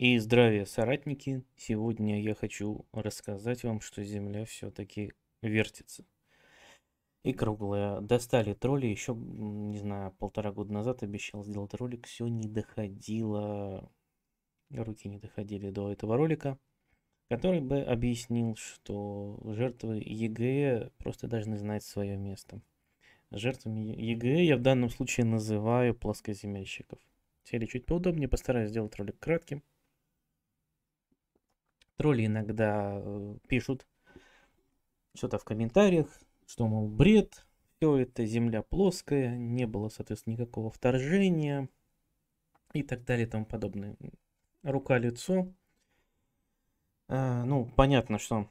И здравия, соратники! Сегодня я хочу рассказать вам, что Земля все-таки вертится. И круглая. Достали тролли еще, не знаю, полтора года назад обещал сделать ролик. Все не доходило, руки не доходили до этого ролика, который бы объяснил, что жертвы ЕГЭ просто должны знать свое место. Жертвами ЕГЭ я в данном случае называю плоскоземельщиков. Сели чуть поудобнее, постараюсь сделать ролик кратким. Тролли иногда э, пишут что-то в комментариях, что, мол, бред, все это земля плоская, не было, соответственно, никакого вторжения и так далее и тому подобное. Рука-лицо. А, ну, понятно, что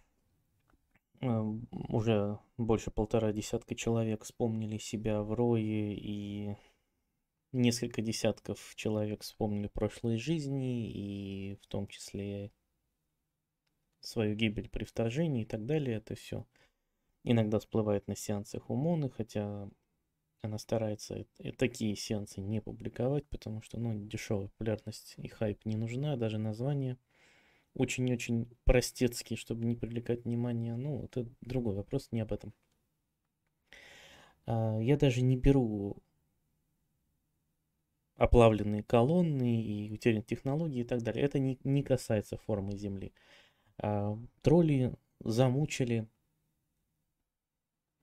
эм, уже больше полтора десятка человек вспомнили себя в рое, и несколько десятков человек вспомнили прошлые жизни, и в том числе свою гибель при вторжении и так далее, это все иногда всплывает на сеансах умоны, хотя она старается и э, такие сеансы не публиковать, потому что, ну, дешевая популярность и хайп не нужна, даже название очень-очень простецкие чтобы не привлекать внимание Ну, это другой вопрос, не об этом. А, я даже не беру оплавленные колонны и утерянные технологии и так далее. Это не, не касается формы Земли. А, тролли замучили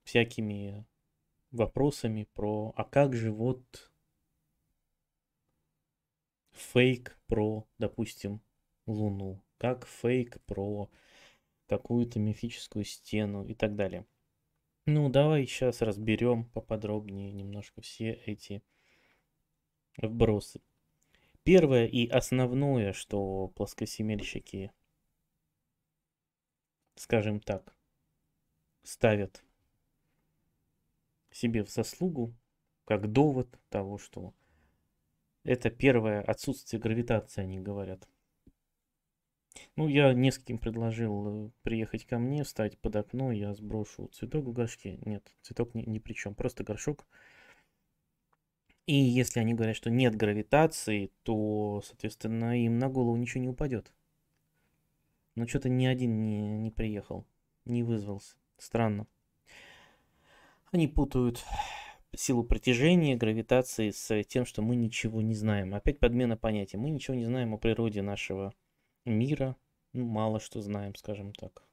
всякими вопросами про, а как же вот фейк про, допустим, Луну, как фейк про какую-то мифическую стену и так далее. Ну, давай сейчас разберем поподробнее немножко все эти вбросы. Первое и основное, что плоскосемельщики скажем так, ставят себе в заслугу, как довод того, что это первое отсутствие гравитации, они говорят. Ну, я нескольким предложил э, приехать ко мне, встать под окно, я сброшу цветок в горшке. Нет, цветок ни, ни при чем, просто горшок. И если они говорят, что нет гравитации, то, соответственно, им на голову ничего не упадет. Но что-то ни один не, не приехал, не вызвался. Странно. Они путают силу притяжения, гравитации с тем, что мы ничего не знаем. Опять подмена понятия. Мы ничего не знаем о природе нашего мира. Ну, мало что знаем, скажем так.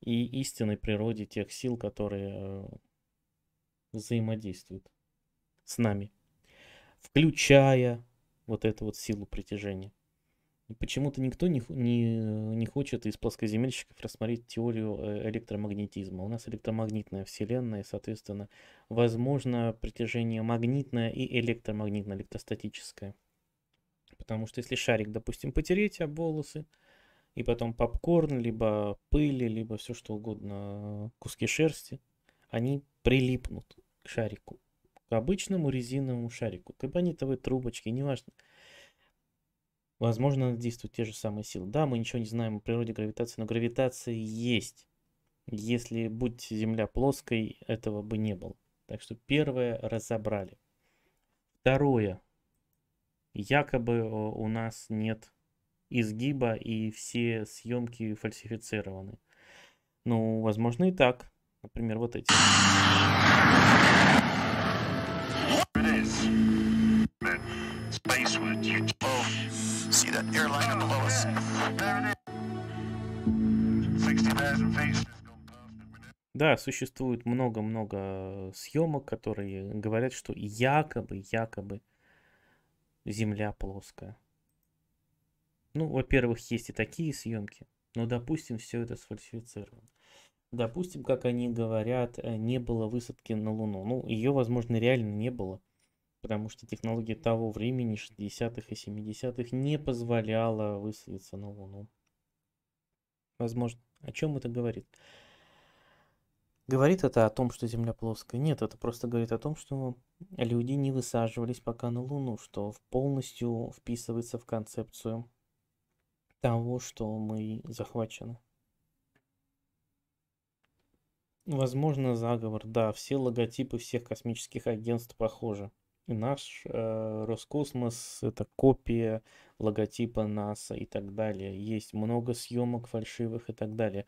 И истинной природе тех сил, которые э, взаимодействуют с нами. Включая вот эту вот силу притяжения. Почему-то никто не, не, не хочет из плоскоземельщиков рассмотреть теорию э, электромагнетизма. У нас электромагнитная вселенная, и, соответственно, возможно притяжение магнитное и электромагнитное, электростатическое. Потому что если шарик, допустим, потереть об волосы, и потом попкорн, либо пыли, либо все что угодно, э, куски шерсти, они прилипнут к шарику, к обычному резиновому шарику, к эбонитовой трубочке, неважно. Возможно, она действует те же самые силы. Да, мы ничего не знаем о природе гравитации, но гравитация есть. Если будь Земля плоской, этого бы не было. Так что первое разобрали. Второе. Якобы э, у нас нет изгиба и все съемки фальсифицированы. Ну, возможно и так. Например, вот эти. Да, существует много-много съемок, которые говорят, что якобы, якобы Земля плоская. Ну, во-первых, есть и такие съемки, но, допустим, все это сфальсифицировано. Допустим, как они говорят, э, не было высадки на Луну. Ну, ее, возможно, реально не было, потому что технология того времени, 60-х и 70-х, не позволяла высадиться на Луну возможно. О чем это говорит? Говорит это о том, что Земля плоская? Нет, это просто говорит о том, что люди не высаживались пока на Луну, что полностью вписывается в концепцию того, что мы захвачены. Возможно, заговор. Да, все логотипы всех космических агентств похожи наш э, Роскосмос это копия логотипа НАСА и так далее. Есть много съемок фальшивых и так далее.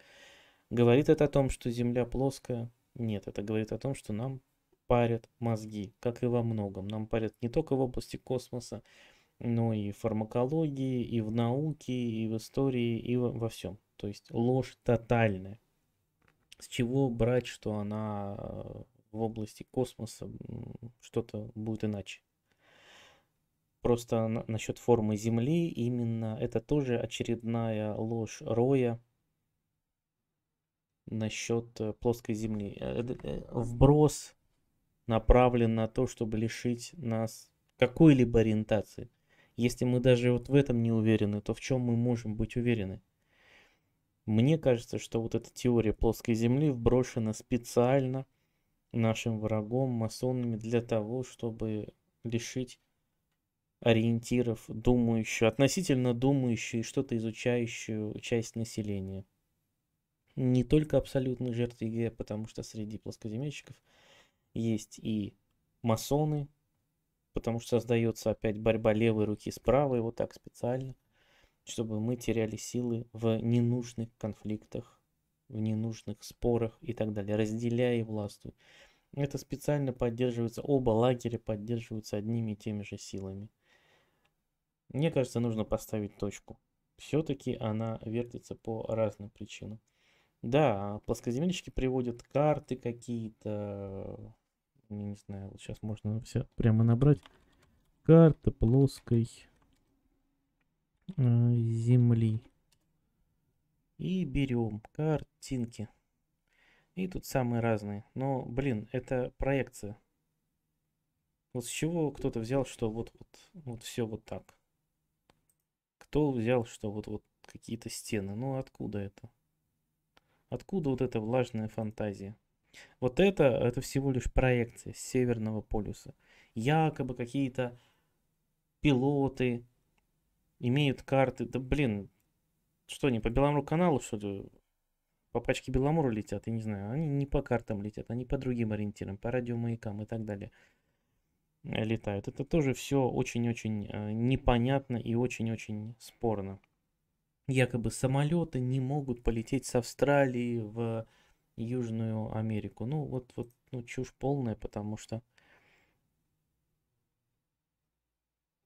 Говорит это о том, что Земля плоская? Нет, это говорит о том, что нам парят мозги, как и во многом. Нам парят не только в области космоса, но и в фармакологии, и в науке, и в истории, и во, во всем. То есть ложь тотальная. С чего брать, что она э, в области космоса что-то будет иначе. Просто на, насчет формы Земли именно это тоже очередная ложь Роя насчет э, плоской Земли. Э, э, вброс направлен на то, чтобы лишить нас какой-либо ориентации. Если мы даже вот в этом не уверены, то в чем мы можем быть уверены? Мне кажется, что вот эта теория плоской Земли вброшена специально нашим врагом, масонами, для того, чтобы лишить ориентиров думающую, относительно думающую и что-то изучающую часть населения. Не только абсолютных жертв ЕГЭ, потому что среди плоскоземельщиков есть и масоны, потому что создается опять борьба левой руки с правой, вот так специально, чтобы мы теряли силы в ненужных конфликтах, в ненужных спорах и так далее. разделяя и властвуй. Это специально поддерживается, оба лагеря поддерживаются одними и теми же силами. Мне кажется, нужно поставить точку. Все-таки она вертится по разным причинам. Да, плоскоземельщики приводят карты какие-то. Не знаю, вот сейчас можно все прямо набрать. Карта плоской э, земли. И берем картинки. И тут самые разные. Но, блин, это проекция. Вот с чего кто-то взял, что вот, вот, вот все вот так? Кто взял, что вот, вот какие-то стены? Ну, откуда это? Откуда вот эта влажная фантазия? Вот это, это всего лишь проекция с Северного полюса. Якобы какие-то пилоты имеют карты. Да блин, что, они по Белому каналу, что ли, по пачке Беломору летят, я не знаю, они не по картам летят, они по другим ориентирам, по радиомаякам и так далее э, летают. Это тоже все очень-очень э, непонятно и очень-очень спорно. Якобы самолеты не могут полететь с Австралии в Южную Америку. Ну, вот, вот ну, чушь полная, потому что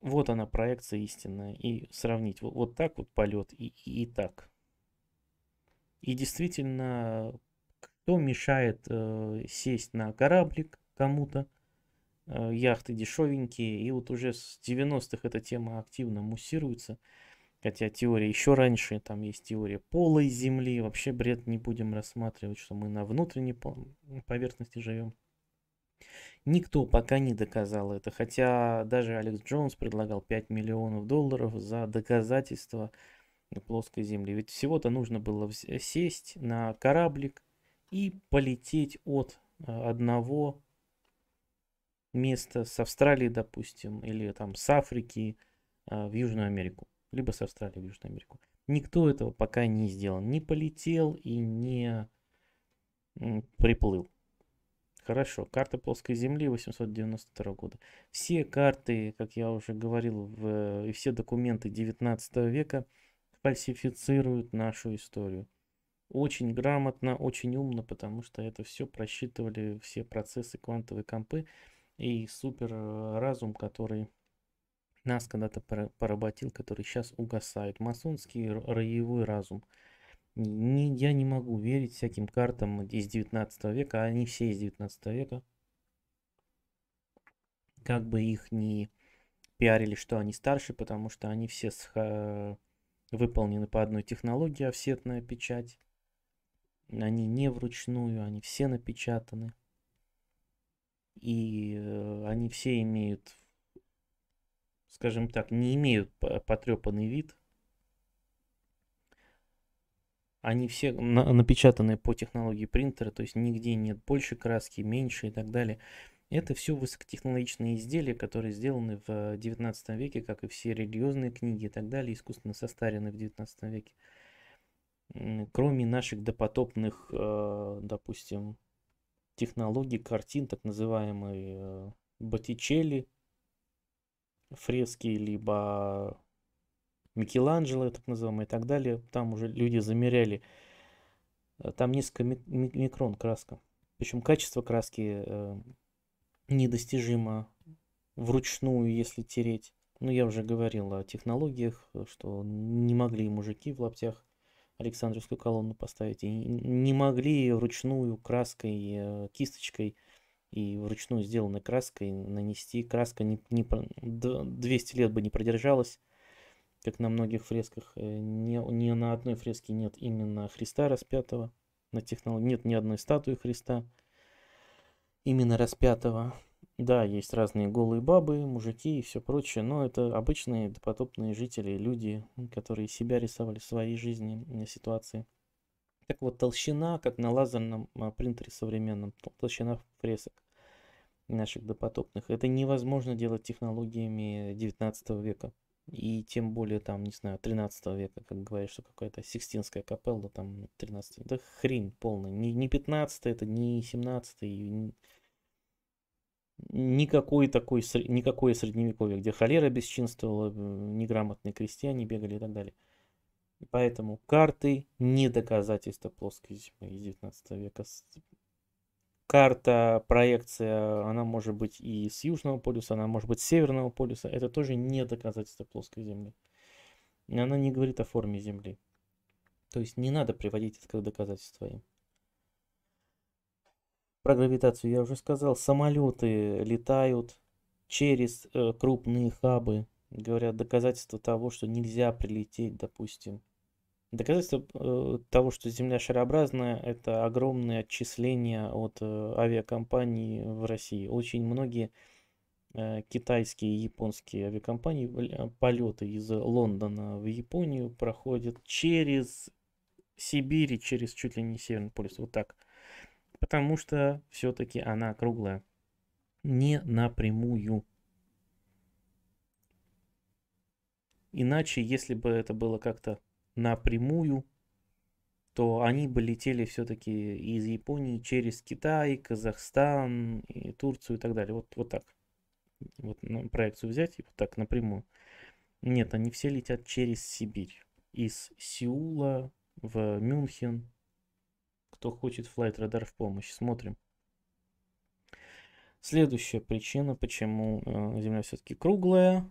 вот она проекция истинная. И сравнить вот, вот так вот полет и, и, и так. И действительно, кто мешает э, сесть на кораблик кому-то? Э, яхты дешевенькие, и вот уже с 90-х эта тема активно муссируется. Хотя теория еще раньше, там есть теория полой Земли, вообще бред не будем рассматривать, что мы на внутренней поверхности живем. Никто пока не доказал это, хотя даже Алекс Джонс предлагал 5 миллионов долларов за доказательство плоской земли. Ведь всего-то нужно было э, сесть на кораблик и полететь от э, одного места с Австралии, допустим, или там с Африки э, в Южную Америку, либо с Австралии в Южную Америку. Никто этого пока не сделал, не полетел и не приплыл. Хорошо, карта плоской земли 892 года. Все карты, как я уже говорил, в, и все документы 19 века – фальсифицируют нашу историю. Очень грамотно, очень умно, потому что это все просчитывали все процессы квантовые компы и супер разум, который нас когда-то поработил, который сейчас угасает. Масонский роевой разум. Не, я не могу верить всяким картам из 19 века, а они все из 19 века. Как бы их ни пиарили, что они старше, потому что они все с выполнены по одной технологии, офсетная а печать. Они не вручную, они все напечатаны. И э, они все имеют, скажем так, не имеют потрепанный вид. Они все на напечатаны по технологии принтера, то есть нигде нет больше краски, меньше и так далее. Это все высокотехнологичные изделия, которые сделаны в 19 э, веке, как и все религиозные книги и так далее, искусственно состарены в 19 веке. Кроме наших допотопных, э, допустим, технологий, картин, так называемые э, Боттичелли, фрески, либо Микеланджело, так называемые и так далее. Там уже люди замеряли. Там несколько микрон краска. Причем качество краски недостижимо вручную, если тереть. Ну, я уже говорил о технологиях, э, что не могли мужики в лаптях Александровскую колонну поставить, и не могли вручную краской, э, кисточкой и вручную сделанной краской нанести. Краска не, не, 200 лет бы не продержалась, как на многих фресках. Э, ни, ни на одной фреске нет именно Христа распятого. На технолог... Нет ни одной статуи Христа именно распятого. Да, есть разные голые бабы, мужики и все прочее, но это обычные допотопные жители, люди, которые себя рисовали в своей жизни, ситуации. Так вот, толщина, как на лазерном а, принтере современном, толщина фресок наших допотопных. Это невозможно делать технологиями 19 века. И тем более там, не знаю, 13 века, как говоришь, что какая-то Сикстинская капелла там 13 Да хрень полная. Не, не 15 это, не 17 не... Никакой такой, никакое средневековье, где холера бесчинствовала, неграмотные крестьяне бегали и так далее. Поэтому карты не доказательство плоской Земли из 19 века карта, проекция, она может быть и с Южного полюса, она может быть с Северного полюса. Это тоже не доказательство плоской Земли. И она не говорит о форме Земли. То есть не надо приводить это как доказательство им. Про гравитацию я уже сказал. Самолеты летают через э, крупные хабы. Говорят, доказательство того, что нельзя прилететь, допустим, Доказательство э, того, что Земля шарообразная, это огромные отчисления от э, авиакомпаний в России. Очень многие э, китайские и японские авиакомпании полеты из Лондона в Японию проходят через Сибирь и через чуть ли не Северный полюс. Вот так. Потому что все-таки она круглая. Не напрямую. Иначе, если бы это было как-то напрямую, то они бы летели все-таки из Японии через Китай, Казахстан, и Турцию и так далее. Вот, вот так. Вот ну, проекцию взять и вот так напрямую. Нет, они все летят через Сибирь. Из Сеула в Мюнхен. Кто хочет, Flight Radar в помощь. Смотрим. Следующая причина, почему э, Земля все-таки круглая,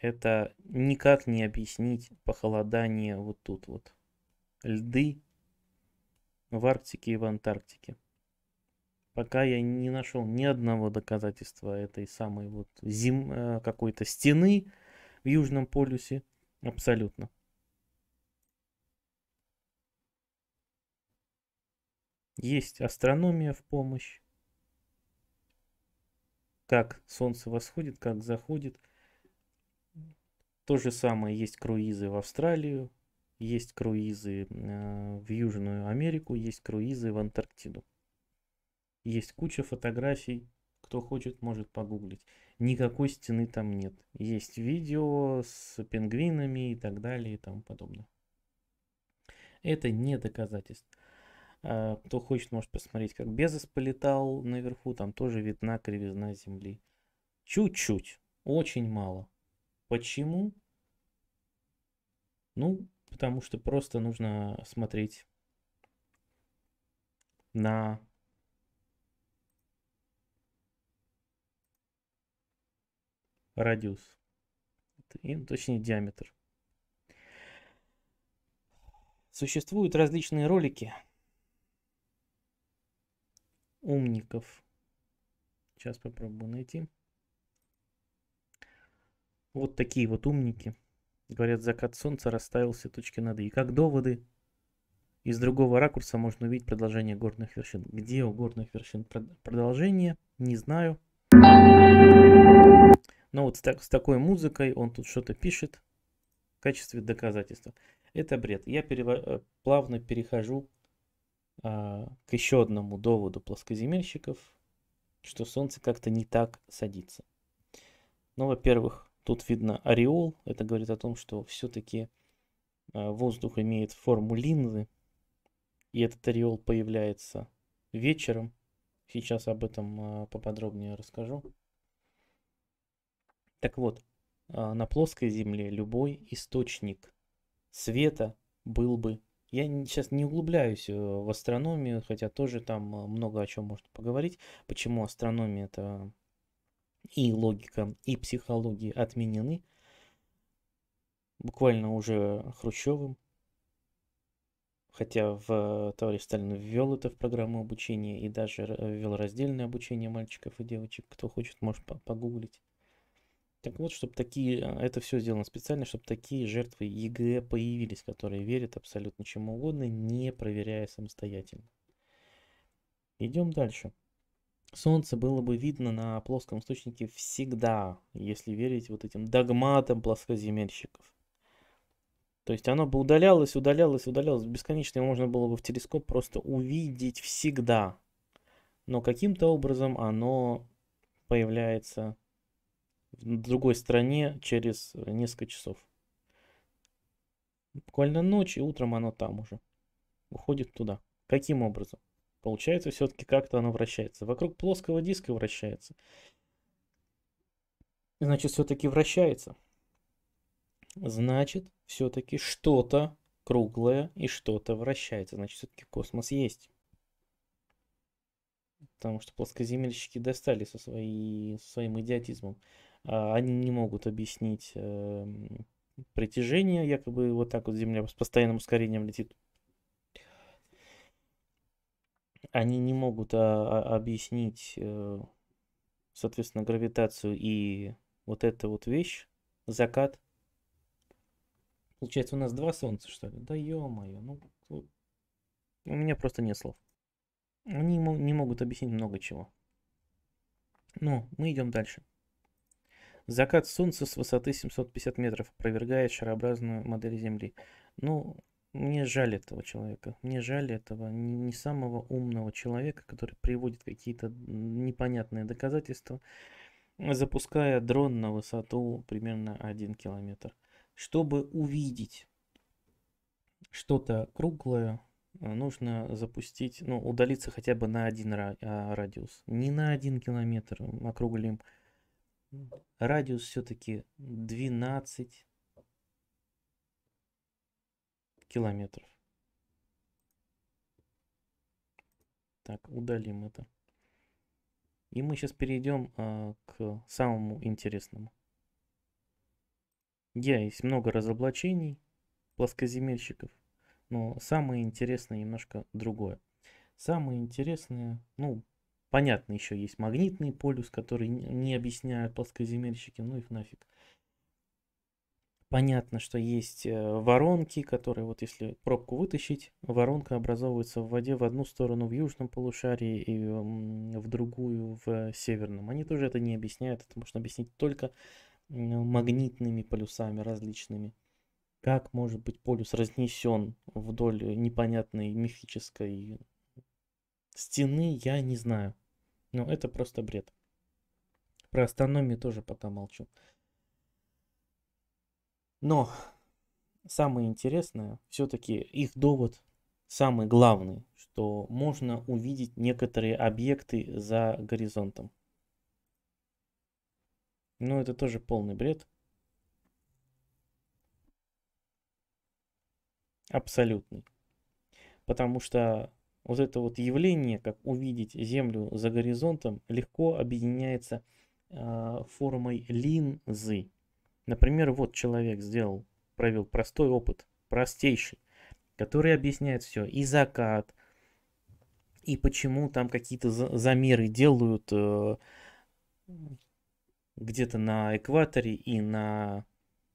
это никак не объяснить похолодание вот тут вот. Льды в Арктике и в Антарктике. Пока я не нашел ни одного доказательства этой самой вот зим э, какой-то стены в Южном полюсе. Абсолютно. Есть астрономия в помощь. Как солнце восходит, как заходит – то же самое есть круизы в Австралию, есть круизы э, в Южную Америку, есть круизы в Антарктиду. Есть куча фотографий, кто хочет, может погуглить. Никакой стены там нет. Есть видео с пингвинами и так далее и тому подобное. Это не доказательство. Э, кто хочет, может посмотреть, как Безос полетал наверху, там тоже видна кривизна Земли. Чуть-чуть, очень мало. Почему? Ну, потому что просто нужно смотреть на радиус, и, ну, точнее диаметр. Существуют различные ролики умников. Сейчас попробую найти. Вот такие вот умники. Говорят, закат солнца расставил все точки над «и». Как доводы, из другого ракурса можно увидеть продолжение горных вершин. Где у горных вершин продолжение, не знаю. Но вот с, так, с такой музыкой он тут что-то пишет в качестве доказательства. Это бред. Я перево- э, плавно перехожу а, к еще одному доводу плоскоземельщиков, что Солнце как-то не так садится. Ну, во-первых, Тут видно ореол. Это говорит о том, что все-таки э, воздух имеет форму линзы. И этот ореол появляется вечером. Сейчас об этом э, поподробнее расскажу. Так вот, э, на плоской Земле любой источник света был бы... Я сейчас не углубляюсь в астрономию, хотя тоже там много о чем можно поговорить. Почему астрономия это и логика, и психология отменены, буквально уже Хрущевым, хотя в товарищ Сталин ввел это в программу обучения и даже ввел раздельное обучение мальчиков и девочек. Кто хочет, может погуглить. Так вот, чтобы такие, э, это все сделано специально, чтобы такие жертвы ЕГЭ появились, которые верят абсолютно чему угодно, не проверяя самостоятельно. Идем дальше. Солнце было бы видно на плоском источнике всегда, если верить вот этим догматам плоскоземельщиков. То есть оно бы удалялось, удалялось, удалялось. Бесконечно его можно было бы в телескоп просто увидеть всегда. Но каким-то образом оно появляется в другой стране через несколько часов. Буквально ночь, и утром оно там уже. Уходит туда. Каким образом? Получается, все-таки как-то оно вращается. Вокруг плоского диска вращается. Значит, все-таки вращается. Значит, все-таки что-то круглое и что-то вращается. Значит, все-таки космос есть. Потому что плоскоземельщики достали со, своей, со своим идиотизмом. А, они не могут объяснить э, притяжение, якобы вот так вот Земля с постоянным ускорением летит они не могут а, а, объяснить, э, соответственно, гравитацию и вот эта вот вещь, закат. Получается, у нас два солнца, что ли? Да ё-моё, ну... У меня просто нет слов. Они не могут объяснить много чего. Но ну, мы идем дальше. Закат Солнца с высоты 750 метров опровергает шарообразную модель Земли. Ну, мне жаль этого человека. Мне жаль этого не самого умного человека, который приводит какие-то непонятные доказательства, запуская дрон на высоту примерно 1 километр, чтобы увидеть что-то круглое, э, нужно запустить, ну, удалиться хотя бы на один а, радиус. Не на один километр округлим. Радиус все-таки 12 километров. Так, удалим это. И мы сейчас перейдем а, к самому интересному. Я есть много разоблачений плоскоземельщиков, но самое интересное немножко другое. Самое интересное, ну, понятно, еще есть магнитный полюс, который не объясняют плоскоземельщики, ну их нафиг. Понятно, что есть э, воронки, которые вот если пробку вытащить, воронка образовывается в воде в одну сторону в южном полушарии и в другую в северном. Они тоже это не объясняют, это можно объяснить только магнитными полюсами различными. Как может быть полюс разнесен вдоль непонятной мифической стены, я не знаю. Но это просто бред. Про астрономию тоже пока молчу. Но самое интересное, все-таки их довод самый главный, что можно увидеть некоторые объекты за горизонтом. Но ну, это тоже полный бред. Абсолютный. Потому что вот это вот явление, как увидеть Землю за горизонтом, легко объединяется э, формой линзы. Например, вот человек сделал, провел простой опыт, простейший, который объясняет все, и закат, и почему там какие-то замеры делают э, где-то на экваторе и на,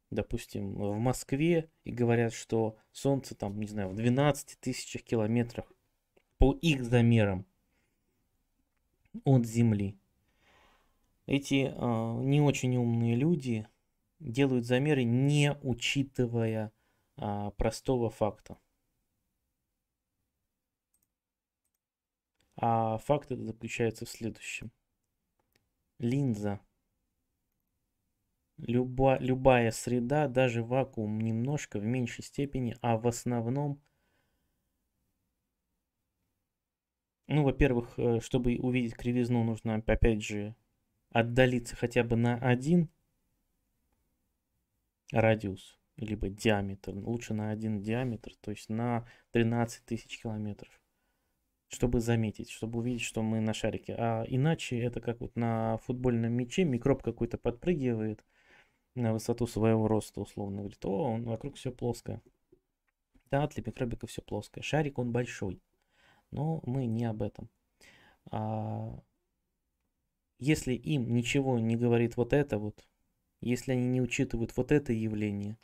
допустим, в Москве, и говорят, что солнце там, не знаю, в 12 тысячах километрах по их замерам от Земли. Эти э, не очень умные люди делают замеры, не учитывая а, простого факта. А факт это заключается в следующем. Линза. Люба, любая среда, даже вакуум немножко, в меньшей степени, а в основном, ну, во-первых, э, чтобы увидеть кривизну, нужно, опять же, отдалиться хотя бы на один радиус, либо диаметр, лучше на один диаметр, то есть на 13 тысяч километров, чтобы заметить, чтобы увидеть, что мы на шарике. А иначе это как вот на футбольном мяче микроб какой-то подпрыгивает на высоту своего роста, условно, говорит, о, он вокруг все плоское. Да, для микробика все плоское. Шарик, он большой. Но мы не об этом. А, если им ничего не говорит вот это вот, если они не учитывают вот это явление,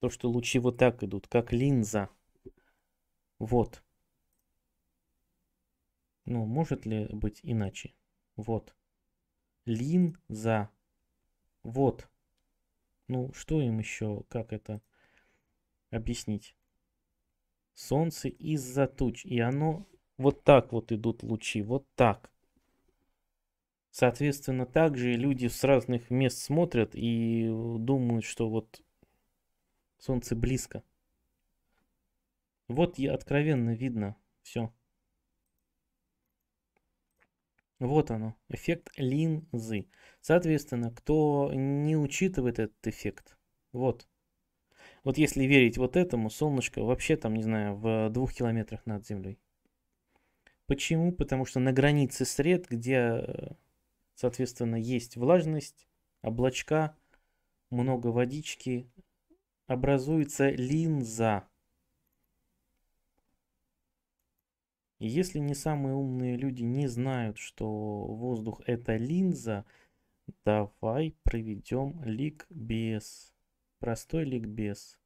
то, что лучи вот так идут, как линза, вот. Ну, может ли быть иначе? Вот. Линза. Вот. Ну, что им еще, как это объяснить? Солнце из-за туч, и оно вот так вот идут лучи, вот так. Соответственно, также люди с разных мест смотрят и э, думают, что вот солнце близко. Вот и откровенно видно все. Вот оно, эффект линзы. Соответственно, кто не учитывает этот эффект, вот. Вот если верить вот этому, солнышко вообще там, не знаю, в двух километрах над землей. Почему? Потому что на границе сред, где э, Соответственно, есть влажность, облачка, много водички. Образуется линза. И если не самые умные люди не знают, что воздух это линза, давай проведем ликбез. Простой ликбез.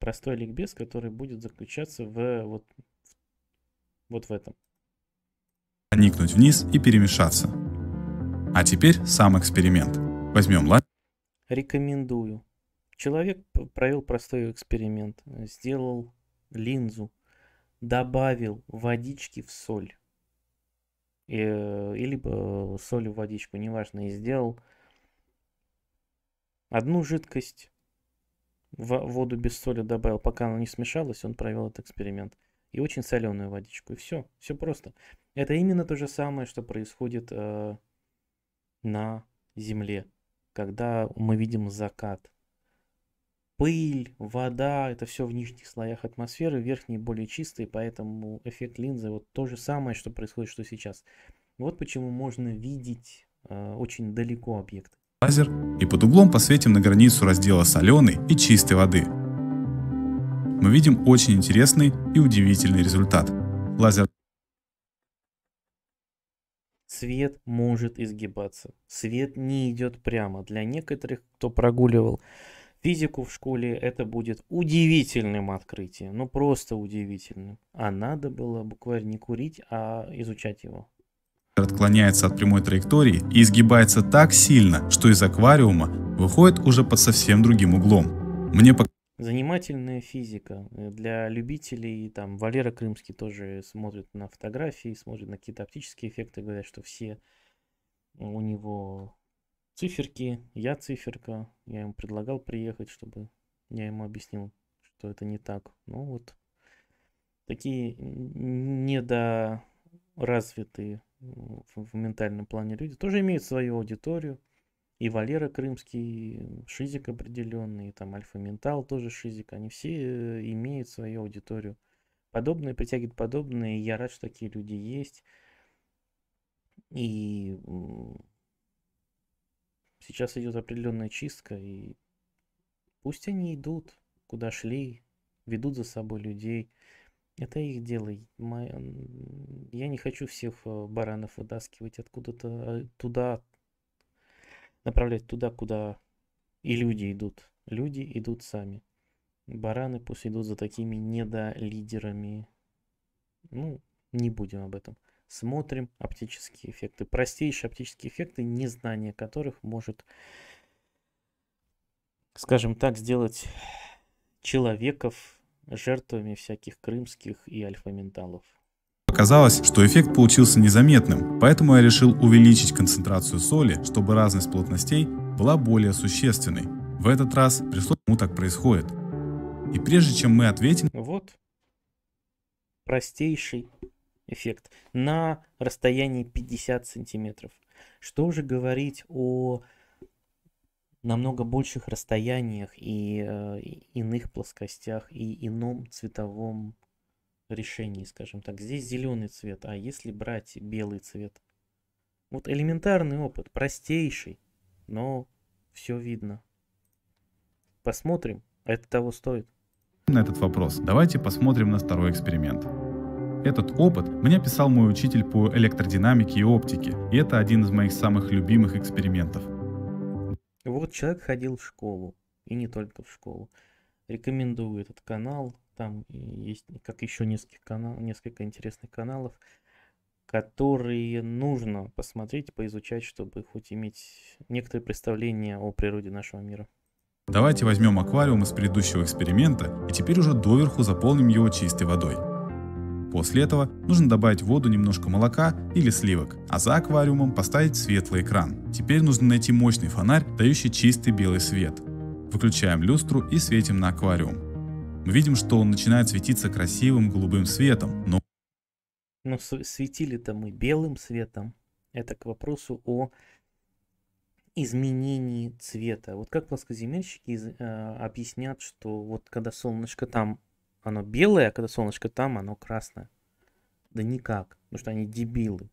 Простой ликбез, который будет заключаться в вот вот в этом. Проникнуть вниз и перемешаться. А теперь сам эксперимент. Возьмем лад. Рекомендую. Человек провел простой эксперимент. Сделал линзу. Добавил водички в соль. И, э, или соль в водичку, неважно, и сделал одну жидкость в воду без соли добавил, пока она не смешалась, он провел этот эксперимент и очень соленую водичку. И все, все просто. Это именно то же самое, что происходит э, на Земле, когда мы видим закат. Пыль, вода, это все в нижних слоях атмосферы, верхние более чистые, поэтому эффект линзы вот то же самое, что происходит, что сейчас. Вот почему можно видеть э, очень далеко объект лазер и под углом посветим на границу раздела соленой и чистой воды мы видим очень интересный и удивительный результат. Лазер Свет может изгибаться. Свет не идет прямо. Для некоторых, кто прогуливал физику в школе, это будет удивительным открытием. Ну просто удивительным. А надо было буквально не курить, а изучать его отклоняется от прямой траектории и изгибается так сильно, что из аквариума выходит уже под совсем другим углом. Мне показалось, Занимательная физика э, для любителей. Там Валера Крымский тоже смотрит на фотографии, смотрит на какие-то оптические эффекты, говорят, что все у него циферки, я циферка. Я ему предлагал приехать, чтобы я ему объяснил, что это не так. Ну вот такие недоразвитые в, в ментальном плане люди тоже имеют свою аудиторию и Валера Крымский, Шизик определенный, там Альфа Ментал тоже Шизик, они все э, имеют свою аудиторию. Подобные притягивают подобные. и я рад, что такие люди есть. И сейчас идет определенная чистка, и пусть они идут, куда шли, ведут за собой людей. Это их дело. Я не хочу всех э, баранов вытаскивать откуда-то э, туда, направлять туда, куда и люди идут. Люди идут сами. Бараны пусть идут за такими недолидерами. Ну, не будем об этом. Смотрим оптические эффекты. Простейшие оптические эффекты, незнание которых может, скажем так, сделать человеков жертвами всяких крымских и альфа-менталов. Оказалось, что эффект получился незаметным, поэтому я решил увеличить концентрацию соли, чтобы разность плотностей была более существенной. В этот раз пришло, почему так происходит. И прежде чем мы ответим... Вот простейший эффект на расстоянии 50 сантиметров. Что уже говорить о намного больших расстояниях и э, иных плоскостях и ином цветовом решении, скажем так. Здесь зеленый цвет, а если брать белый цвет? Вот элементарный опыт, простейший, но все видно. Посмотрим, это того стоит. На этот вопрос давайте посмотрим на второй эксперимент. Этот опыт мне писал мой учитель по электродинамике и оптике, и это один из моих самых любимых экспериментов. Вот человек ходил в школу, и не только в школу. Рекомендую этот канал, там есть, как еще несколько, канал, несколько интересных каналов, которые нужно посмотреть, поизучать, чтобы хоть иметь некоторое представление о природе нашего мира. Давайте возьмем аквариум из предыдущего эксперимента и теперь уже доверху заполним его чистой водой. После этого нужно добавить в воду немножко молока или сливок, а за аквариумом поставить светлый экран. Теперь нужно найти мощный фонарь, дающий чистый белый свет. Выключаем люстру и светим на аквариум. Мы видим, что он начинает светиться красивым голубым светом, но... Но светили-то мы белым светом. Это к вопросу о изменении цвета. Вот как плоскоземельщики из, э, объяснят, что вот когда солнышко там, оно белое, а когда солнышко там, оно красное. Да никак, потому что они дебилы.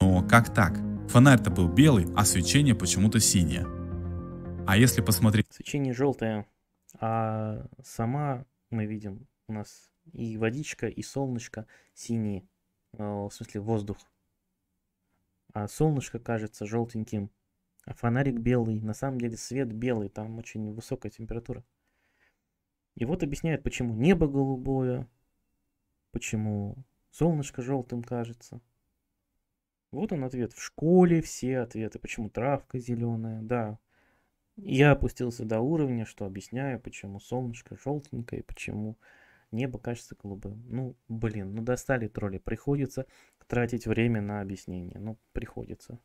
Но как так? Фонарь-то был белый, а свечение почему-то синее. А если посмотреть... Свечение желтое, а сама мы видим у нас и водичка, и солнышко синие, а, в смысле воздух. А солнышко кажется желтеньким, а фонарик белый. На самом деле свет белый, там очень высокая температура. И вот объясняет, почему небо голубое, почему солнышко желтым кажется. Вот он ответ. В школе все ответы. Почему травка зеленая? Да, я опустился до уровня, что объясняю, почему солнышко желтенькое, почему небо кажется голубым. Ну, блин, ну достали тролли. Приходится тратить время на объяснение. Ну, приходится.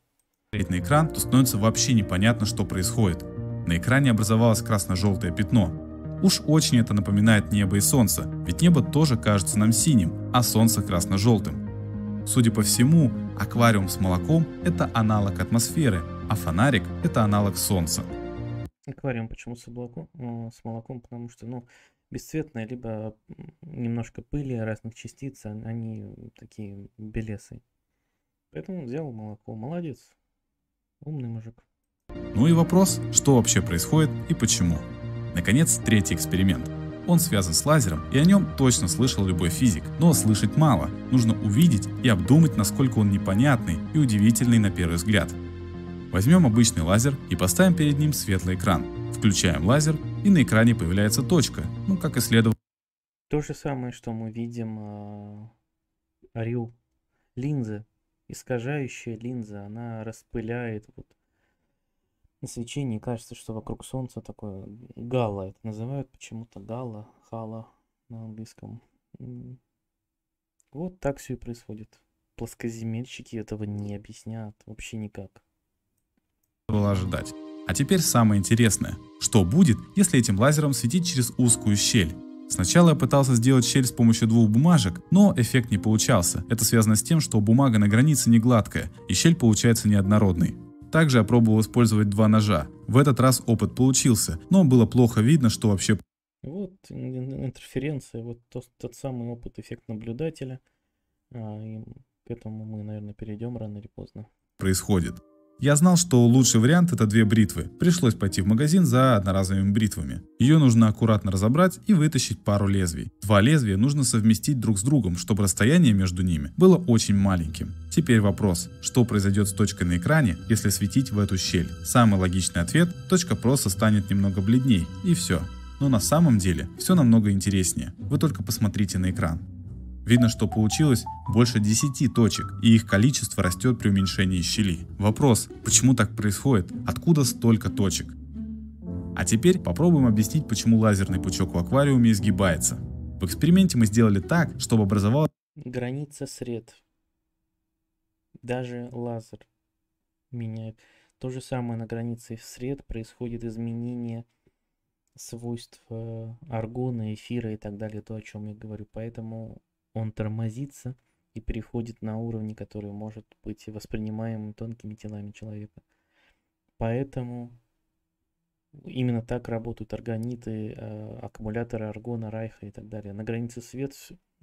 На экран, то становится вообще непонятно, что происходит. На экране образовалось красно-желтое пятно. Уж очень это напоминает небо и солнце, ведь небо тоже кажется нам синим, а солнце красно-желтым. Судя по всему, аквариум с молоком – это аналог атмосферы, а фонарик – это аналог солнца – Аквариум почему с, облаку, э, с молоком? Потому что, ну, бесцветные, либо немножко пыли разных частиц, а, они такие белесые. Поэтому взял молоко. Молодец. Умный мужик. Ну и вопрос, что вообще происходит и почему. Наконец, третий эксперимент. Он связан с лазером, и о нем точно слышал любой физик, но слышать мало. Нужно увидеть и обдумать, насколько он непонятный и удивительный на первый взгляд. Возьмем обычный лазер и поставим перед ним светлый экран. Включаем лазер, и на экране появляется точка, ну как и следовало. То же самое, что мы видим а, Рил Линза, искажающая линза, она распыляет вот свечение, кажется, что вокруг солнца такое гала, это называют почему-то гала, хала на английском. Вот так все и происходит. Плоскоземельщики этого не объяснят вообще никак было ожидать. А теперь самое интересное. Что будет, если этим лазером светить через узкую щель? Сначала я пытался сделать щель с помощью двух бумажек, но эффект не получался. Это связано с тем, что бумага на границе не гладкая, и щель получается неоднородной. Также я пробовал использовать два ножа. В этот раз опыт получился, но было плохо видно, что вообще... Вот интерференция, вот тот, тот самый опыт, эффект наблюдателя. А, и к этому мы, наверное, перейдем рано или поздно. Происходит. Я знал, что лучший вариант это две бритвы. Пришлось пойти в магазин за одноразовыми бритвами. Ее нужно аккуратно разобрать и вытащить пару лезвий. Два лезвия нужно совместить друг с другом, чтобы расстояние между ними было очень маленьким. Теперь вопрос, что произойдет с точкой на экране, если светить в эту щель? Самый логичный ответ – точка просто станет немного бледней, и все. Но на самом деле все намного интереснее. Вы только посмотрите на экран. Видно, что получилось больше 10 точек, и их количество растет при уменьшении щели. Вопрос, почему так происходит? Откуда столько точек? А теперь попробуем объяснить, почему лазерный пучок в аквариуме изгибается. В эксперименте мы сделали так, чтобы образовалась граница сред. Даже лазер меняет. То же самое на границе сред происходит изменение свойств э, аргона, эфира и так далее, то, о чем я говорю. Поэтому он тормозится и переходит на уровни, которые может быть воспринимаемы тонкими телами человека. Поэтому именно так работают органиты, э, аккумуляторы аргона, райха и так далее. На границе свет,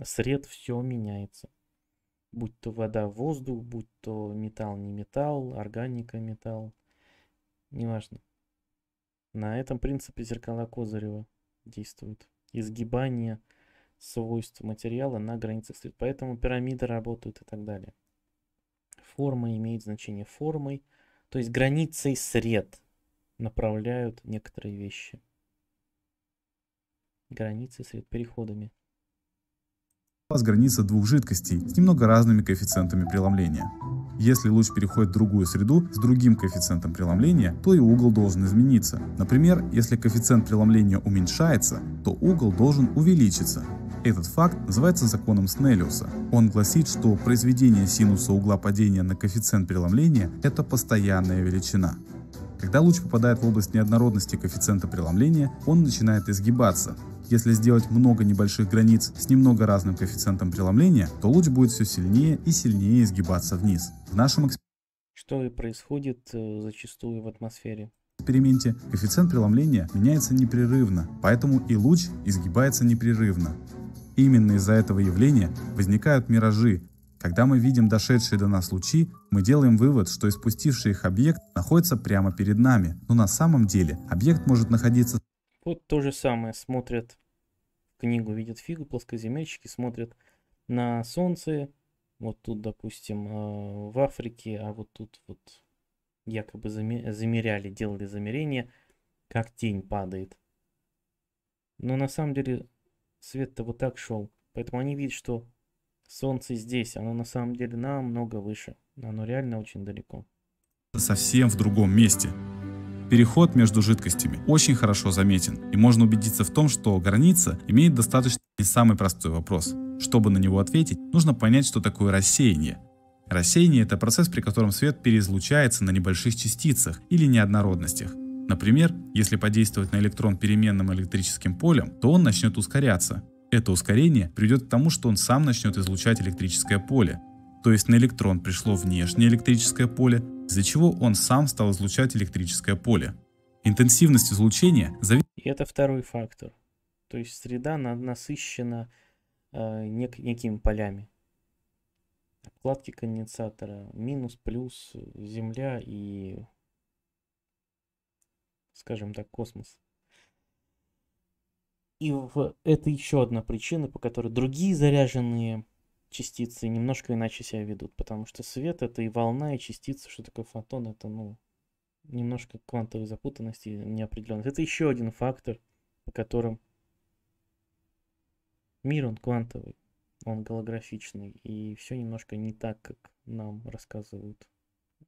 сред все меняется. Будь то вода, воздух, будь то металл, не металл, органика, металл. Неважно. На этом принципе зеркала Козырева действуют. Изгибание – свойств материала на границах средств. Поэтому пирамиды работают и так далее. Форма имеет значение формой, то есть границей сред направляют некоторые вещи. Границы сред переходами вас граница двух жидкостей с немного разными коэффициентами преломления. Если луч переходит в другую среду с другим коэффициентом преломления, то и угол должен измениться. Например, если коэффициент преломления уменьшается, то угол должен увеличиться. Этот факт называется законом Снеллиуса. Он гласит, что произведение синуса угла падения на коэффициент преломления – это постоянная величина. Когда луч попадает в область неоднородности коэффициента преломления, он начинает изгибаться, если сделать много небольших границ с немного разным коэффициентом преломления, то луч будет все сильнее и сильнее изгибаться вниз. В нашем Что и происходит э, зачастую в атмосфере эксперименте коэффициент преломления меняется непрерывно, поэтому и луч изгибается непрерывно. Именно из-за этого явления возникают миражи. Когда мы видим дошедшие до нас лучи, мы делаем вывод, что испустивший их объект находится прямо перед нами, но на самом деле объект может находиться вот то же самое. Смотрят книгу, видят фигу, плоскоземельщики смотрят на солнце. Вот тут, допустим, э, в Африке, а вот тут вот якобы замеряли, делали замерение, как тень падает. Но на самом деле свет-то вот так шел. Поэтому они видят, что солнце здесь, оно на самом деле намного выше. Оно реально очень далеко. Совсем в другом месте. Переход между жидкостями очень хорошо заметен, и можно убедиться в том, что граница имеет достаточно не самый простой вопрос. Чтобы на него ответить, нужно понять, что такое рассеяние. Рассеяние – это процесс, при котором свет переизлучается на небольших частицах или неоднородностях. Например, если подействовать на электрон переменным электрическим полем, то он начнет ускоряться. Это ускорение приведет к тому, что он сам начнет излучать электрическое поле. То есть на электрон пришло внешнее электрическое поле, из-за чего он сам стал излучать электрическое поле. Интенсивность излучения зависит... И Это второй фактор. То есть среда насыщена э, нек- некими полями. Обкладки конденсатора, минус, плюс, Земля и, скажем так, космос. И в... это еще одна причина, по которой другие заряженные частицы немножко иначе себя ведут, потому что свет это и волна, и частица, что такое фотон, это, ну, немножко квантовой запутанности, неопределенность. Это еще один фактор, по которым мир, он квантовый, он голографичный, и все немножко не так, как нам рассказывают.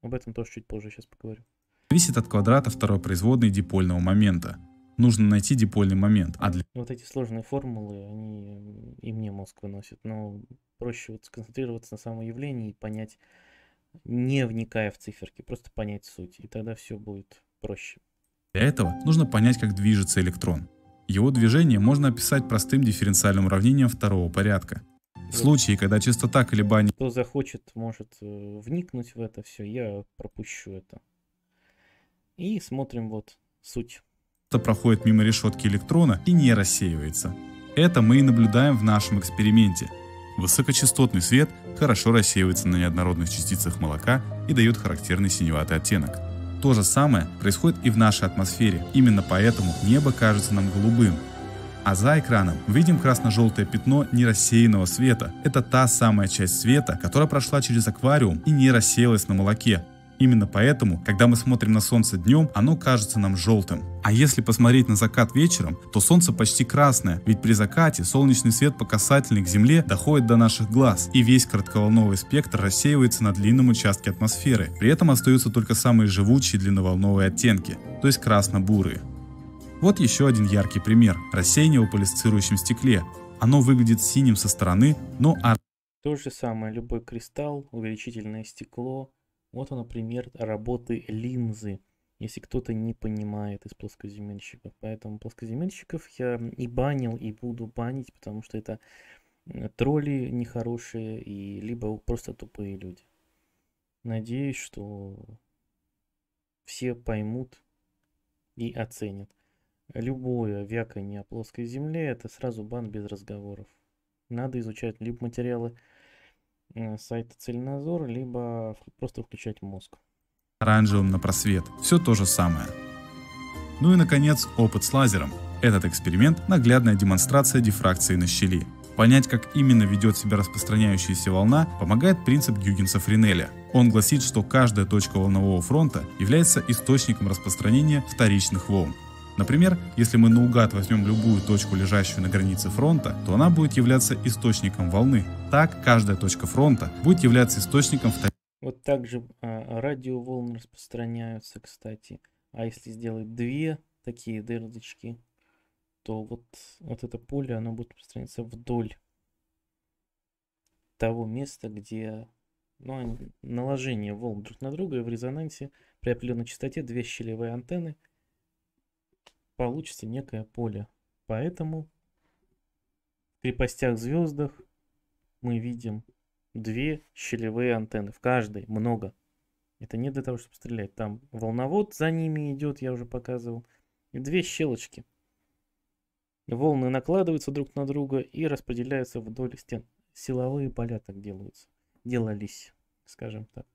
Об этом тоже чуть позже сейчас поговорю. Зависит от квадрата второй производной дипольного момента нужно найти дипольный момент. А для... Вот эти сложные формулы, они и мне мозг выносят, но проще вот сконцентрироваться на самом явлении и понять, не вникая в циферки, просто понять суть, и тогда все будет проще. Для этого нужно понять, как движется электрон. Его движение можно описать простым дифференциальным уравнением второго порядка. В случае, когда частота колебаний... Кто захочет, может э, вникнуть в это все, я пропущу это. И смотрим вот суть что проходит мимо решетки электрона и не рассеивается. Это мы и наблюдаем в нашем эксперименте. Высокочастотный свет хорошо рассеивается на неоднородных частицах молока и дает характерный синеватый оттенок. То же самое происходит и в нашей атмосфере. Именно поэтому небо кажется нам голубым. А за экраном видим красно-желтое пятно нерассеянного света. Это та самая часть света, которая прошла через аквариум и не рассеялась на молоке, Именно поэтому, когда мы смотрим на солнце днем, оно кажется нам желтым. А если посмотреть на закат вечером, то солнце почти красное, ведь при закате солнечный свет по касательной к Земле доходит до наших глаз, и весь коротковолновый спектр рассеивается на длинном участке атмосферы. При этом остаются только самые живучие длинноволновые оттенки, то есть красно-бурые. Вот еще один яркий пример – рассеяние в полисцирующем стекле. Оно выглядит синим со стороны, но... То же самое, любой кристалл, увеличительное стекло, вот например, работы линзы, если кто-то не понимает из плоскоземельщиков. Поэтому плоскоземельщиков я и банил, и буду банить, потому что это тролли нехорошие, и либо просто тупые люди. Надеюсь, что все поймут и оценят. Любое вяканье о плоской земле – это сразу бан без разговоров. Надо изучать либо материалы Э, сайта Цельнозор, либо просто включать мозг. Оранжевым на просвет. Все то же самое. Ну и, наконец, опыт с лазером. Этот эксперимент – наглядная демонстрация дифракции на щели. Понять, как именно ведет себя распространяющаяся волна, помогает принцип Гюгенса-Френеля. Он гласит, что каждая точка волнового фронта является источником распространения вторичных волн, Например, если мы наугад возьмем любую точку, лежащую на границе фронта, то она будет являться источником волны. Так, каждая точка фронта будет являться источником вторичной. Вот так же а, радиоволны распространяются, кстати. А если сделать две такие дырочки, то вот, вот это поле, оно будет распространяться вдоль того места, где ну, наложение волн друг на друга, и в резонансе при определенной частоте две щелевые антенны – получится некое поле. Поэтому в крепостях-звездах мы видим две щелевые антенны. В каждой много. Это не для того, чтобы стрелять. Там волновод за ними идет, я уже показывал. И две щелочки. Волны накладываются друг на друга и распределяются вдоль стен. Силовые поля так делаются. Делались, скажем так.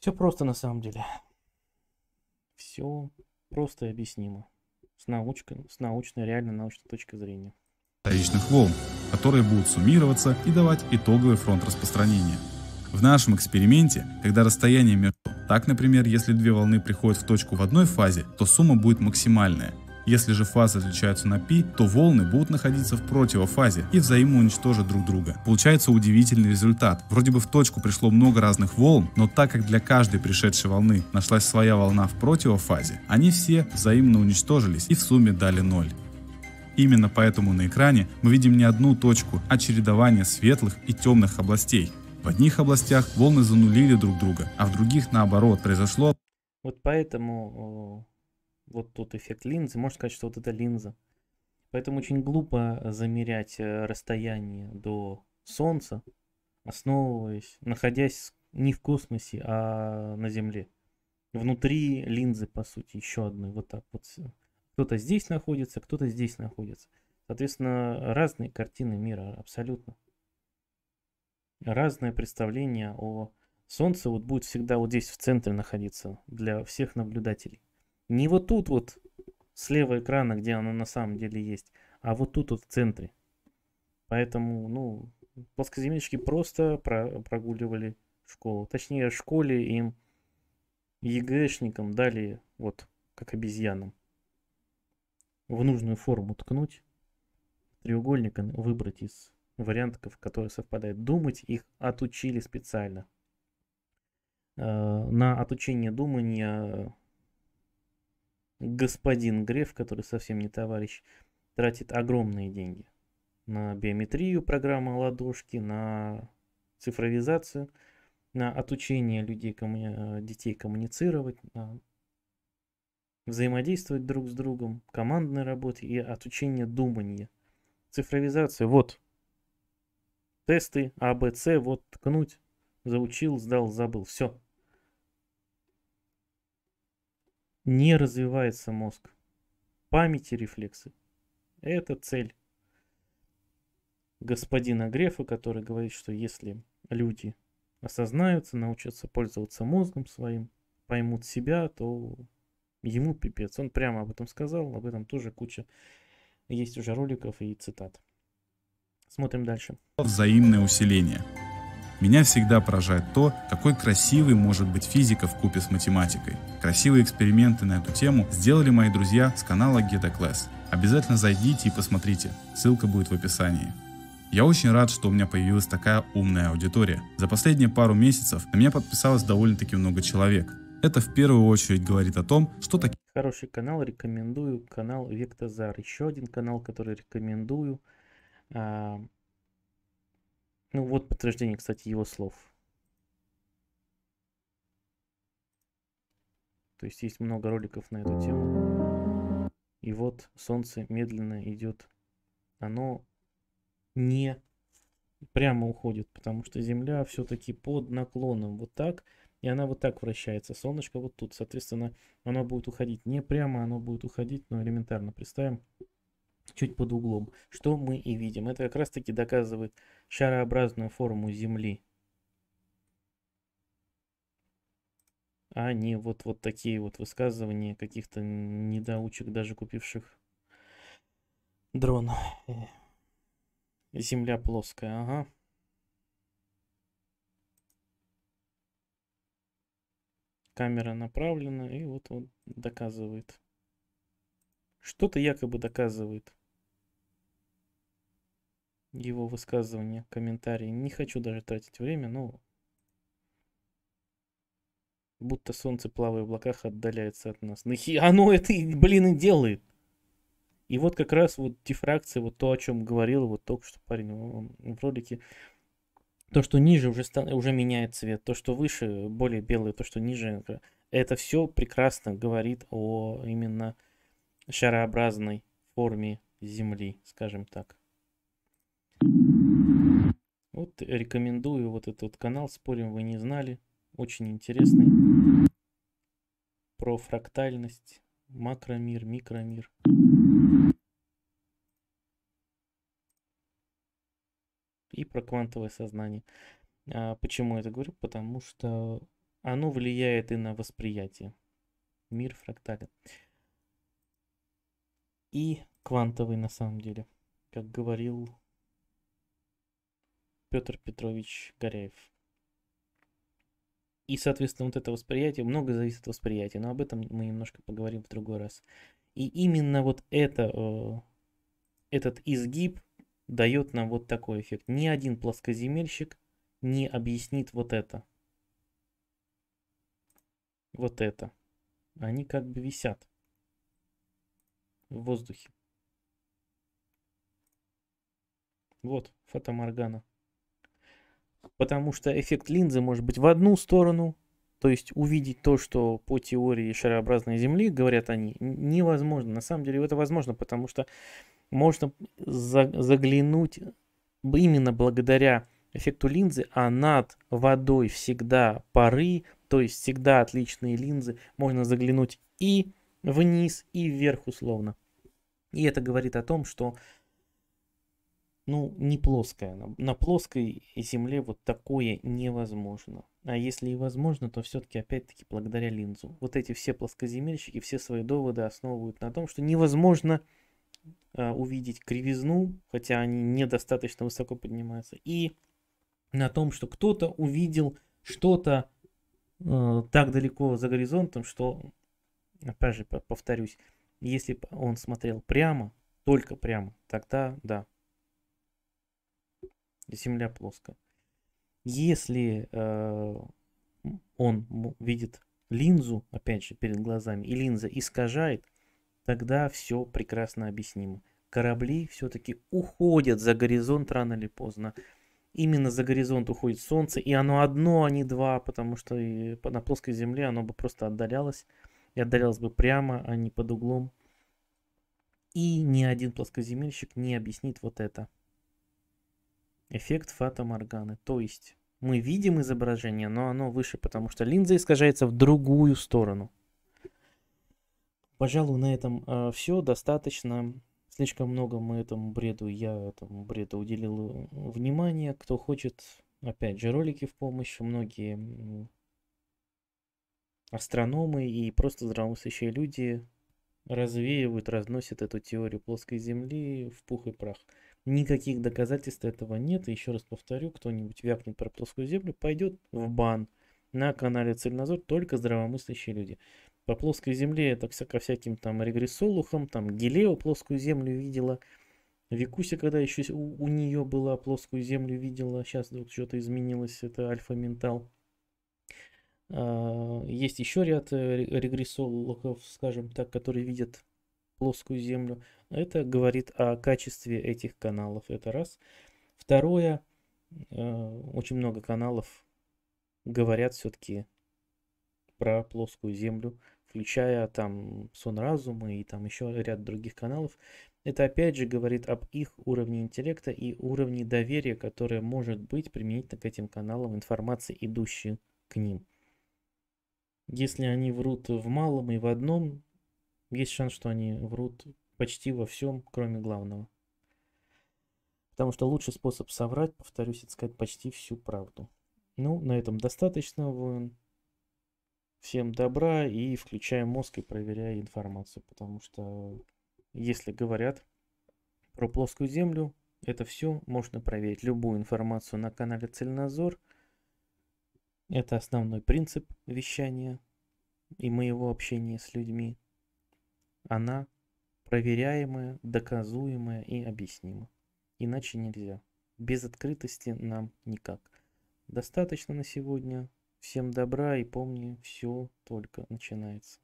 Все просто на самом деле. Все просто и объяснимо. С, научкой, с научной, реально научной точки зрения. Вторичных волн, которые будут суммироваться и давать итоговый фронт распространения. В нашем эксперименте, когда расстояние между... Так, например, если две волны приходят в точку в одной фазе, то сумма будет максимальная, если же фазы отличаются на π, то волны будут находиться в противофазе и взаимоуничтожат друг друга. Получается удивительный результат. Вроде бы в точку пришло много разных волн, но так как для каждой пришедшей волны нашлась своя волна в противофазе, они все взаимно уничтожились и в сумме дали ноль. Именно поэтому на экране мы видим не одну точку, а чередование светлых и темных областей. В одних областях волны занулили друг друга, а в других наоборот произошло. Вот поэтому вот тот эффект линзы, можно сказать, что вот это линза. Поэтому очень глупо э, замерять э, расстояние до Солнца, основываясь, находясь не в космосе, а на Земле. Внутри линзы, по сути, еще одной. Вот так вот. Кто-то здесь находится, кто-то здесь находится. Соответственно, разные картины мира, абсолютно. Разное представление о Солнце вот будет всегда вот здесь в центре находиться для всех наблюдателей. Не вот тут вот слева экрана, где оно на самом деле есть, а вот тут вот в центре. Поэтому, ну, плоскоземельщики просто про прогуливали школу. Точнее, школе им ЕГЭшникам дали, вот, как обезьянам, в нужную форму ткнуть, треугольника выбрать из вариантов, которые совпадают. Думать их отучили специально. Э, на отучение думания господин Греф, который совсем не товарищ, тратит огромные деньги на биометрию программы ладошки, на цифровизацию, на отучение людей, коммуни... Э, детей коммуницировать, на взаимодействовать друг с другом, командной работе и отучение думания. Цифровизация, вот, тесты, А, Б, С, вот, ткнуть, заучил, сдал, забыл, все. не развивается мозг. Память и рефлексы. Это цель господина Грефа, который говорит, что если люди осознаются, научатся пользоваться мозгом своим, поймут себя, то ему пипец. Он прямо об этом сказал, об этом тоже куча есть уже роликов и цитат. Смотрим дальше. Взаимное усиление. Меня всегда поражает то, какой красивый может быть физика в купе с математикой. Красивые эксперименты на эту тему сделали мои друзья с канала Get a Class. Обязательно зайдите и посмотрите, ссылка будет в описании. Я очень рад, что у меня появилась такая умная аудитория. За последние пару месяцев на меня подписалось довольно-таки много человек. Это в первую очередь говорит о том, что такие... Хороший канал, рекомендую канал Вектозар. Еще один канал, который рекомендую. А, ну вот подтверждение, кстати, его слов. То есть есть много роликов на эту тему. И вот солнце медленно идет. Оно не прямо уходит, потому что Земля все-таки под наклоном вот так, и она вот так вращается. Солнышко вот тут, соответственно, оно будет уходить не прямо, оно будет уходить, но элементарно представим, чуть под углом, что мы и видим. Это как раз таки доказывает шарообразную форму Земли. А не вот, вот такие вот высказывания каких-то недоучек, даже купивших дрон. Э, Земля плоская, ага. камера направлена, и вот он доказывает. Что-то якобы доказывает его высказывания, комментарии. Не хочу даже тратить время, но будто солнце, плавая в облаках, отдаляется от нас. Нахи... Оно это, блин, и делает. И вот как раз вот дифракция, вот то, о чем говорил вот только что парень он, в ролике, то, что ниже уже, стан... уже меняет цвет, то, что выше более белое, то, что ниже, это все прекрасно говорит о именно шарообразной форме Земли, скажем так. Вот рекомендую вот этот канал, спорим, вы не знали. Очень интересный. Про фрактальность, макромир, микромир. И про квантовое сознание. А почему я это говорю? Потому что оно влияет и на восприятие. Мир фрактален. И квантовый на самом деле. Как говорил Петр Петрович Горяев. И, соответственно, вот это восприятие, много зависит от восприятия, но об этом мы немножко поговорим в другой раз. И именно вот это, э, этот изгиб дает нам вот такой эффект. Ни один плоскоземельщик не объяснит вот это. Вот это. Они как бы висят в воздухе. Вот фотоморгана. Потому что эффект линзы может быть в одну сторону, то есть увидеть то, что по теории шарообразной Земли, говорят они, невозможно. На самом деле это возможно, потому что можно заглянуть именно благодаря эффекту линзы, а над водой всегда пары, то есть всегда отличные линзы, можно заглянуть и вниз, и вверх условно. И это говорит о том, что ну, не плоская. На, на плоской Земле вот такое невозможно. А если и возможно, то все-таки опять-таки благодаря линзу. Вот эти все плоскоземельщики, все свои доводы основывают на том, что невозможно э, увидеть кривизну, хотя они недостаточно высоко поднимаются, и на том, что кто-то увидел что-то э, так далеко за горизонтом, что, опять же, повторюсь, если он смотрел прямо, только прямо, тогда да, Земля плоская. Если э, он видит линзу, опять же, перед глазами, и линза искажает, тогда все прекрасно объяснимо. Корабли все-таки уходят за горизонт рано или поздно. Именно за горизонт уходит солнце, и оно одно, а не два, потому что на плоской земле оно бы просто отдалялось, и отдалялось бы прямо, а не под углом. И ни один плоскоземельщик не объяснит вот это эффект фатоморганы. То есть мы видим изображение, но оно выше, потому что линза искажается в другую сторону. Пожалуй, на этом э, все. Достаточно. Слишком много мы этому бреду, я этому бреду уделил э, внимание. Кто хочет, опять же, ролики в помощь. Многие астрономы и просто здравомыслящие люди развеивают, разносят эту теорию плоской Земли в пух и прах. Никаких доказательств этого нет. И еще раз повторю, кто-нибудь вякнет про плоскую землю, пойдет в бан. На канале Цельнозор только здравомыслящие люди. По плоской земле это ко всяким там регрессолухам, там Гелео плоскую землю видела. Викуся, когда еще у, у нее была плоскую землю, видела. Сейчас вот что-то изменилось, это альфа-ментал. А, есть еще ряд э, регрессологов, скажем так, которые видят плоскую землю. Это говорит о качестве этих каналов. Это раз. Второе, э, очень много каналов говорят все-таки про плоскую землю, включая там Сон Разума и там еще ряд других каналов. Это опять же говорит об их уровне интеллекта и уровне доверия, которое может быть применительно к этим каналам информации, идущей к ним. Если они врут в малом и в одном есть шанс, что они врут почти во всем, кроме главного. Потому что лучший способ соврать, повторюсь, это сказать почти всю правду. Ну, на этом достаточно, воин. Всем добра и включая мозг и проверяя информацию, потому что если говорят про плоскую землю, это все можно проверить. Любую информацию на канале Цельнозор. Это основной принцип вещания и моего общения с людьми. Она проверяемая, доказуемая и объяснима. Иначе нельзя. Без открытости нам никак. Достаточно на сегодня. Всем добра и помни, все только начинается.